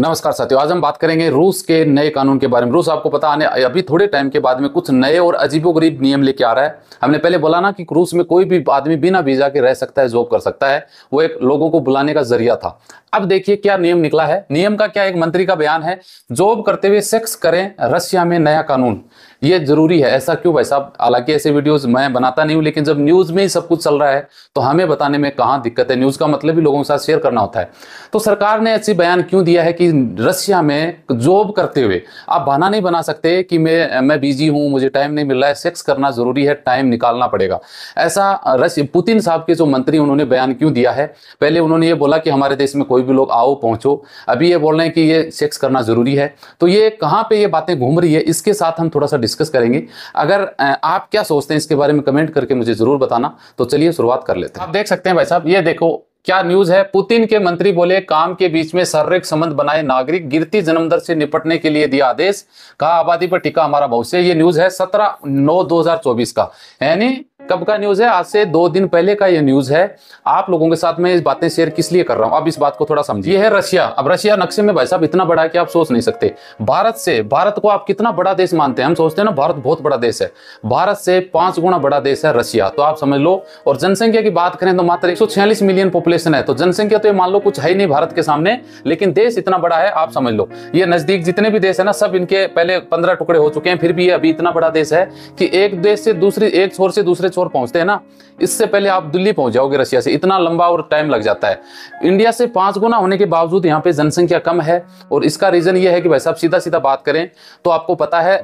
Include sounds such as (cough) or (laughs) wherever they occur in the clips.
नमस्कार साथियों आज हम बात करेंगे रूस के नए कानून के बारे में रूस आपको पता आने अभी थोड़े टाइम के बाद में कुछ नए और अजीबोगरीब नियम लेके आ रहा है हमने पहले बोला ना कि रूस में कोई भी आदमी बिना वीजा के रह सकता है जॉब कर सकता है वो एक लोगों को बुलाने का जरिया था अब देखिए क्या नियम निकला है नियम का क्या एक मंत्री का बयान है जॉब करते हुए सेक्स करें रशिया में नया कानून ये जरूरी है ऐसा क्यों भाई साहब हालांकि ऐसे वीडियोस मैं बनाता नहीं हूं लेकिन जब न्यूज़ में ही सब कुछ चल रहा है तो हमें बताने में कहां दिक्कत है न्यूज़ का मतलब भी लोगों के साथ शेयर करना होता है तो सरकार ने ऐसी बयान क्यों दिया है कि रशिया में जॉब करते हुए आप बहाना नहीं बना सकते कि मैं मैं बिजी हूं मुझे टाइम नहीं मिल रहा है सेक्स करना ज़रूरी है टाइम निकालना पड़ेगा ऐसा रस पुतिन साहब के जो मंत्री उन्होंने बयान क्यों दिया है पहले उन्होंने ये बोला कि हमारे देश में कोई भी लोग आओ पहुंचो अभी ये बोल रहे हैं कि ये सेक्स करना ज़रूरी है तो ये कहाँ पर ये बातें घूम रही है इसके साथ हम थोड़ा सा डिस्कस करेंगे अगर आप क्या सोचते हैं इसके बारे में कमेंट करके मुझे ज़रूर बताना तो चलिए शुरुआत कर लेते हैं आप देख सकते हैं भाई साहब ये देखो क्या न्यूज है पुतिन के मंत्री बोले काम के बीच में शारीरिक संबंध बनाए नागरिक गिरती जन्म दर से निपटने के लिए दिया आदेश कहा आबादी पर टिका हमारा भविष्य ये न्यूज है सत्रह नौ दो हजार चौबीस का यानी कब का न्यूज़ है आज से दो दिन पहले का ये न्यूज़ है आप लोगों के साथ मैं इस बातें शेयर किस लिए कर रहा हूं अब इस बात को थोड़ा समझिए है रशिया अब रशिया नक्शे में भाई साहब इतना बड़ा है कि आप सोच नहीं सकते भारत से भारत को आप कितना बड़ा देश मानते हैं हम सोचते हैं ना भारत बहुत बड़ा देश है भारत से पांच गुना बड़ा देश है रशिया तो आप समझ लो और जनसंख्या की बात करें तो मात्र एक मिलियन पॉपुलेशन है तो जनसंख्या तो ये मान लो कुछ है ही नहीं भारत के सामने लेकिन देश इतना बड़ा है आप समझ लो ये नज़दीक जितने भी देश है ना सब इनके पहले पंद्रह टुकड़े हो चुके हैं फिर भी ये अभी इतना बड़ा देश है कि एक देश से दूसरे एक छोर से दूसरे यूएस और पहुंचते हैं ना इससे पहले आप दिल्ली पहुंच जाओगे रशिया से इतना लंबा और टाइम लग जाता है इंडिया से पांच गुना होने के बावजूद यहाँ पे जनसंख्या कम है और इसका रीज़न ये है कि भाई साहब सीधा सीधा बात करें तो आपको पता है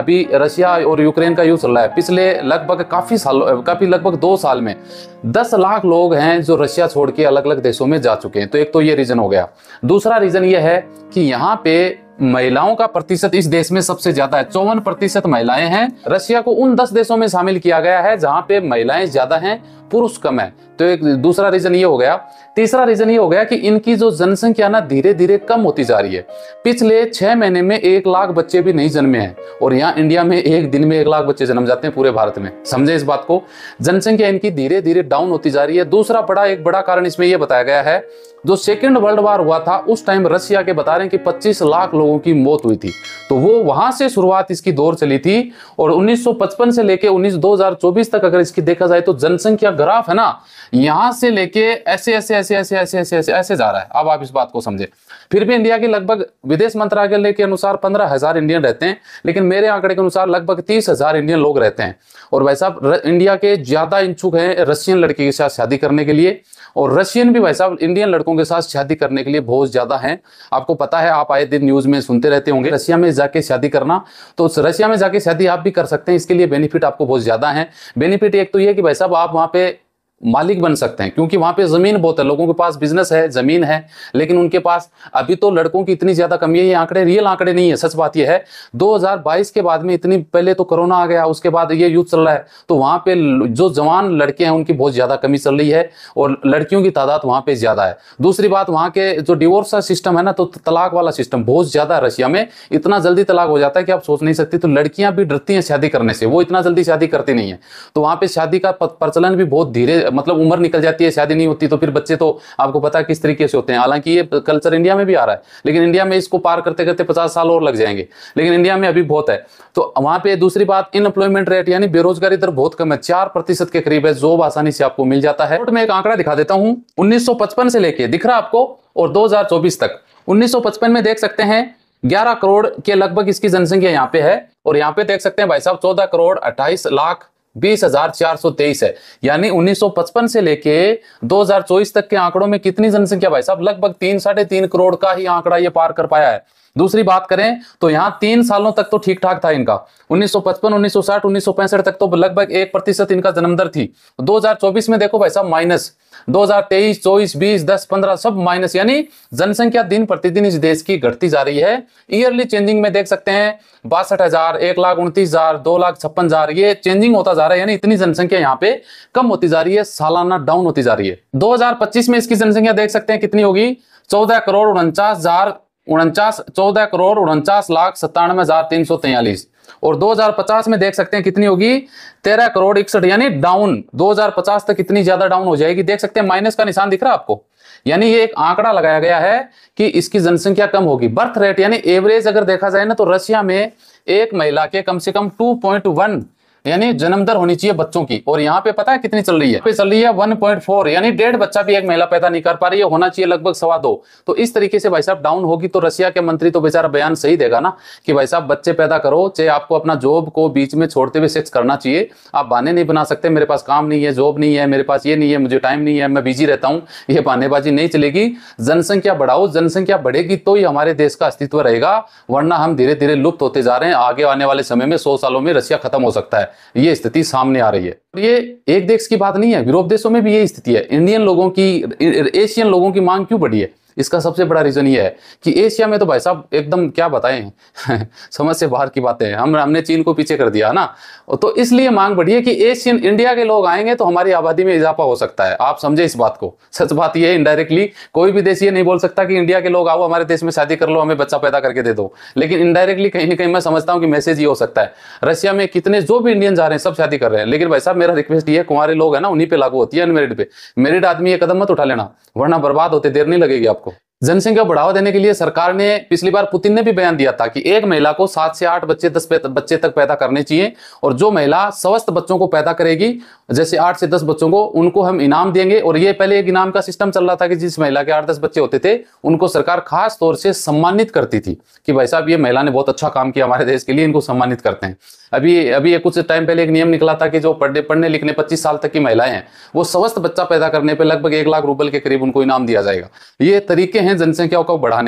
अभी रशिया और यूक्रेन का यूज चल रहा है पिछले लगभग काफ़ी साल काफ़ी लगभग दो साल में दस लाख लोग हैं जो रशिया छोड़ के अलग अलग देशों में जा चुके हैं तो एक तो ये रीज़न हो गया दूसरा रीज़न ये है कि यहाँ पे महिलाओं का प्रतिशत इस देश में सबसे ज्यादा है चौवन प्रतिशत महिलाएं हैं रशिया को उन दस देशों में शामिल किया गया है जहां पे महिलाएं ज्यादा हैं पुरुष कम है तो एक दूसरा रीजन ये हो गया तीसरा रीजन ये हो गया कि इनकी जो जनसंख्या ना धीरे धीरे कम होती जा रही है पिछले छह महीने में एक लाख बच्चे भी नहीं जन्मे हैं और यहाँ इंडिया में एक दिन में एक लाख बच्चे जन्म जाते हैं पूरे भारत में समझे इस बात को जनसंख्या इनकी धीरे धीरे डाउन होती जा रही है दूसरा बड़ा एक बड़ा कारण इसमें यह बताया गया है जो सेकेंड वर्ल्ड वार हुआ था उस टाइम रशिया के बता रहे हैं कि पच्चीस लाख लोगों की मौत हुई थी तो वो वहां से शुरुआत इसकी दौर चली थी और 1955 से लेकर 19 तक अगर इसकी देखा जाए तो जनसंख्या ग्राफ है ना यहां से लेके ऐसे ऐसे ऐसे ऐसे ऐसे ऐसे ऐसे ऐसे जा रहा है अब आप इस बात को समझे फिर भी इंडिया के लगभग विदेश मंत्रालय के अनुसार पंद्रह हजार इंडियन रहते हैं लेकिन मेरे आंकड़े के अनुसार लगभग तीस हजार इंडियन लोग रहते हैं और भाई साहब इंडिया के ज्यादा इच्छुक हैं रशियन लड़के के साथ शादी करने के लिए और रशियन भी भाई साहब इंडियन लड़कों के साथ शादी करने के लिए बहुत ज्यादा हैं आपको पता है आप आए दिन न्यूज में सुनते रहते होंगे रशिया में जाके शादी करना तो रशिया में जाके शादी आप भी कर सकते हैं इसके लिए बेनिफिट आपको बहुत ज्यादा है बेनिफिट एक तो ये कि भाई साहब आप वहाँ पे मालिक बन सकते हैं क्योंकि वहां पे ज़मीन बहुत है लोगों के पास बिजनेस है ज़मीन है लेकिन उनके पास अभी तो लड़कों की इतनी ज़्यादा कमी है ये आंकड़े रियल आंकड़े नहीं है सच बात ये है 2022 के बाद में इतनी पहले तो कोरोना आ गया उसके बाद ये युद्ध चल रहा है तो वहाँ पे जो जवान लड़के हैं उनकी बहुत ज़्यादा कमी चल रही है और लड़कियों की तादाद वहां पर ज़्यादा है दूसरी बात वहाँ के जो डिवोर्स का सिस्टम है ना तो तलाक वाला सिस्टम बहुत ज़्यादा रशिया में इतना जल्दी तलाक हो जाता है कि आप सोच नहीं सकती तो लड़कियां भी डरती हैं शादी करने से वो इतना जल्दी शादी करती नहीं है तो वहाँ पर शादी का प्रचलन भी बहुत धीरे मतलब उम्र निकल जाती है शादी नहीं होती तो फिर बच्चे तो आपको पता है किस तरीके से होते हैं हालांकि ये कल्चर इंडिया में भी आ रहा है लेकिन इंडिया में इसको पार करते करते पचास साल और लग जाएंगे लेकिन इंडिया में अभी बहुत है तो वहाँ पे दूसरी बात इनएम्प्लॉयमेंट रेट यानी बेरोजगारी दर बहुत कम है चार प्रतिशत के करीब है जॉब आसानी से आपको मिल जाता है मैं एक आंकड़ा दिखा देता हूँ उन्नीस से लेके दिख रहा आपको और दो तक उन्नीस में देख सकते हैं 11 करोड़ के लगभग इसकी जनसंख्या यहाँ पे है और यहाँ पे देख सकते हैं भाई साहब 14 करोड़ 28 लाख बीस हजार चार सौ तेईस है यानी 1955 से लेके 2024 तक के आंकड़ों में कितनी जनसंख्या भाई साहब लगभग तीन साढ़े तीन करोड़ का ही आंकड़ा ये पार कर पाया है दूसरी बात करें तो यहां तीन सालों तक तो ठीक ठाक था इनका 1955, 1960, 1965 तक तो लगभग एक प्रतिशत इनका जन्मदर थी 2024 में देखो भाई साहब माइनस 2023, 24, 20, 10, 15 सब माइनस यानी जनसंख्या दिन प्रतिदिन इस देश की घटती जा रही है ईयरली चेंजिंग में देख सकते हैं बासठ हजार एक लाख उनतीस हजार दो लाख छप्पन हजार ये चेंजिंग होता जा रहा है यानी इतनी जनसंख्या यहाँ पे कम होती जा रही है सालाना डाउन होती जा रही है 2025 में इसकी जनसंख्या देख सकते हैं कितनी होगी चौदह करोड़ उनचास हजार उनचास चौदह करोड़ उनचास लाख सत्तानवे हजार तीन सौ तैयलीस और 2050 में देख सकते हैं कितनी होगी तेरह करोड़ इकसठ यानी डाउन 2050 तक कितनी ज्यादा डाउन हो जाएगी देख सकते हैं माइनस का निशान दिख रहा है आपको यानी ये एक आंकड़ा लगाया गया है कि इसकी जनसंख्या कम होगी बर्थ रेट यानी एवरेज अगर देखा जाए ना तो रशिया में एक महिला के कम से कम 2.1 यानी जन्मदर होनी चाहिए बच्चों की और यहाँ पे पता है कितनी चल रही है पे चल रही है 1.4 यानी डेढ़ बच्चा भी एक महिला पैदा नहीं कर पा रही है होना चाहिए लगभग सवा दो तो इस तरीके से भाई साहब डाउन होगी तो रशिया के मंत्री तो बेचारा बयान सही देगा ना कि भाई साहब बच्चे पैदा करो चाहे आपको अपना जॉब को बीच में छोड़ते हुए सेक्स करना चाहिए आप बहाने नहीं बना सकते मेरे पास काम नहीं है जॉब नहीं है मेरे पास ये नहीं है मुझे टाइम नहीं है मैं बिजी रहता हूँ ये बहानेबाजी नहीं चलेगी जनसंख्या बढ़ाओ जनसंख्या बढ़ेगी तो ही हमारे देश का अस्तित्व रहेगा वरना हम धीरे धीरे लुप्त होते जा रहे हैं आगे आने वाले समय में सौ सालों में रशिया खत्म हो सकता है ये स्थिति सामने आ रही है ये एक देश की बात नहीं है यूरोप देशों में भी ये स्थिति है इंडियन लोगों की एशियन लोगों की मांग क्यों बढ़ी है इसका सबसे बड़ा रीज़न ये है कि एशिया में तो भाई साहब एकदम क्या बताएं (laughs) समझ से बाहर की बातें हैं हम हमने चीन को पीछे कर दिया ना तो इसलिए मांग बढ़ी है कि एशियन इंडिया के लोग आएंगे तो हमारी आबादी में इजाफा हो सकता है आप समझे इस बात को सच बात यह इनडायरेक्टली कोई भी देश ये नहीं बोल सकता कि इंडिया के लोग आओ हमारे देश में शादी कर लो हमें बच्चा पैदा करके दे दो लेकिन इनडायरेक्टली कहीं ना कहीं मैं समझता हूँ कि मैसेज ये हो सकता है रशिया में कितने जो भी इंडियन जा रहे हैं सब शादी कर रहे हैं लेकिन भाई साहब मेरा रिक्वेस्ट ये कुमारे लोग है ना उन्हीं पर लागू होती है अनमेरिड पे मेरिड आदमी ये कदम मत उठा लेना वरना बर्बाद होते देर नहीं लगेगी आपको जनसंख्या बढ़ावा देने के लिए सरकार ने पिछली बार पुतिन ने भी बयान दिया था कि एक महिला को सात से आठ बच्चे दस बच्चे तक पैदा करने चाहिए और जो महिला स्वस्थ बच्चों को पैदा करेगी जैसे आठ से दस बच्चों को उनको हम इनाम देंगे और ये पहले एक इनाम का सिस्टम चल रहा था कि जिस महिला के आठ दस बच्चे होते थे उनको सरकार खास तौर से सम्मानित करती थी कि भाई साहब ये महिला ने बहुत अच्छा काम किया हमारे देश के लिए इनको सम्मानित करते हैं अभी अभी ये कुछ टाइम पहले एक नियम निकला था कि जो पढ़ने पढ़ने लिखने पच्चीस साल तक की महिलाएं हैं वो स्वस्थ बच्चा पैदा करने पर लगभग एक लाख रूबल के करीब उनको इनाम दिया जाएगा ये तरीके हैं जनसंख्या को बढ़ाने